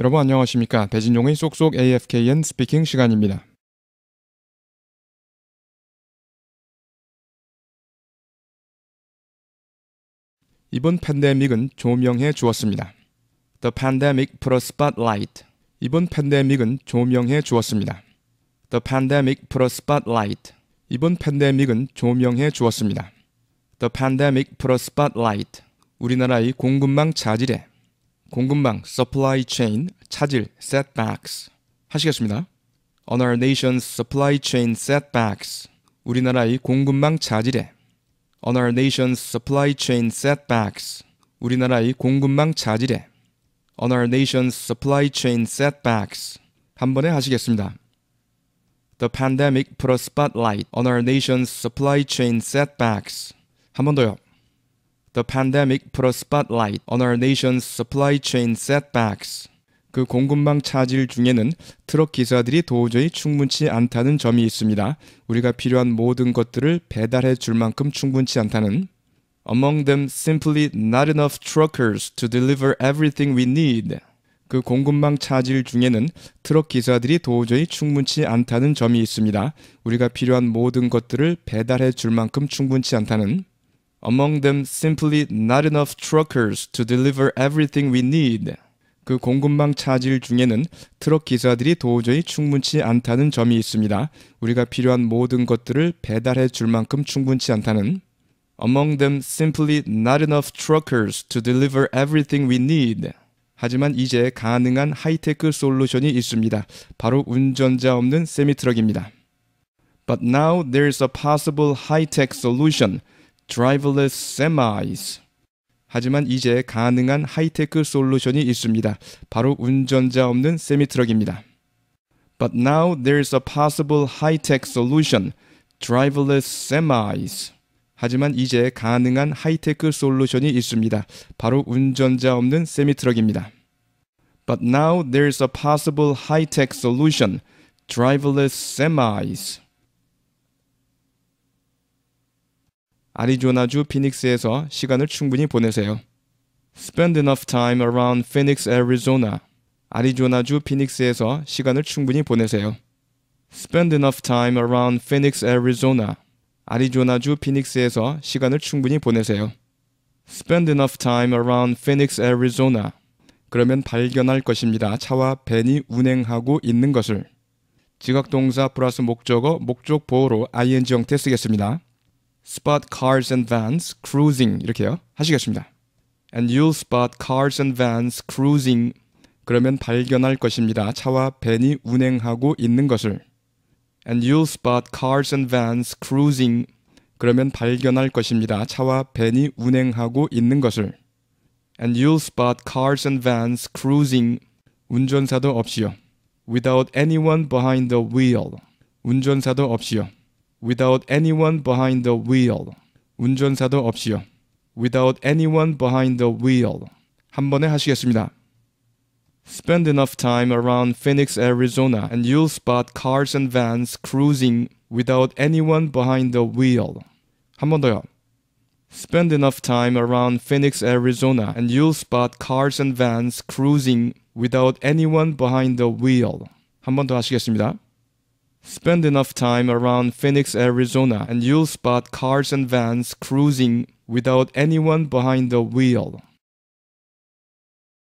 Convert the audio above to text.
여러분 안녕하십니까? 배진종의 쏙쏙 AFKN 스피킹 시간입니다. 이번 팬데믹은 조명해 주었습니다. The pandemic put a spotlight. 이번 팬데믹은 조명해 주었습니다. The pandemic put a spotlight. 이번 팬데믹은 조명해 주었습니다. The pandemic put a spotlight. 우리나라의 공급망 차질에 공급망, supply chain, 차질, setbacks 하시겠습니다. On our nation's supply chain setbacks. 우리나라의 공급망 차질에. On our nation's supply chain setbacks. 우리나라의 공급망 차질에. On our nation's supply chain setbacks. 한 번에 하시겠습니다. The pandemic put a spotlight on our nation's supply chain setbacks. 한 번 더요. The pandemic put a spotlight on our nation's supply chain setbacks. 그 공급망 차질 중에는 트럭 기사들이 도저히 충분치 않다는 점이 있습니다. 우리가 필요한 모든 것들을 배달해 줄 만큼 충분치 않다는 Among them simply not enough truckers to deliver everything we need. 그 공급망 차질 중에는 트럭 기사들이 도저히 충분치 않다는 점이 있습니다. 우리가 필요한 모든 것들을 배달해 줄 만큼 충분치 않다는 Among them simply not enough truckers to deliver everything we need. 그 공급망 차질 중에는 트럭 기사들이 도저히 충분치 않다는 점이 있습니다. 우리가 필요한 모든 것들을 배달해 줄 만큼 충분치 않다는 Among them simply not enough truckers to deliver everything we need. 하지만 이제 가능한 하이테크 솔루션이 있습니다. 바로 운전자 없는 세미트럭입니다. But now there's a possible high-tech solution. driverless semis. 하지만 이제 가능한 하이테크 솔루션이 있습니다. 바로 운전자 없는 세미 트럭입니다. But now there's a possible high-tech solution, driverless semis. 하지만 이제 가능한 하이테크 솔루션이 있습니다. 바로 운전자 없는 세미 트럭입니다. But now there's a possible high-tech solution, driverless semis. 아리조나주 피닉스에서 시간을 충분히 보내세요. Spend enough time around Phoenix, Arizona. 아리조나주 피닉스에서 시간을 충분히 보내세요. Spend enough time around Phoenix, Arizona. 아리조나주 피닉스에서 시간을 충분히 보내세요. Spend enough time around Phoenix, Arizona. 그러면 발견할 것입니다. 차와 벤이 운행하고 있는 것을. 지각동사 플러스 목적어, 목적 보호로 ing 형태 쓰겠습니다. spot cars and vans cruising 이렇게요 하시겠습니다. And you'll spot cars and vans cruising 그러면 발견할 것입니다. 차와 벤이 운행하고 있는 것을. And you'll spot cars and vans cruising 그러면 발견할 것입니다. 차와 벤이 운행하고 있는 것을. And you'll spot cars and vans cruising 운전사도 없이요. Without anyone behind the wheel 운전사도 없이요. without anyone behind the wheel. 운전사도 없이요. without anyone behind the wheel. 한 번에 하시겠습니다. Spend enough time around Phoenix, Arizona, and you'll spot cars and vans cruising without anyone behind the wheel. 한 번 더요. Spend enough time around Phoenix, Arizona, and you'll spot cars and vans cruising without anyone behind the wheel. 한 번 더 하시겠습니다. Spend enough time around Phoenix, Arizona, and you'll spot cars and vans cruising without anyone behind the wheel.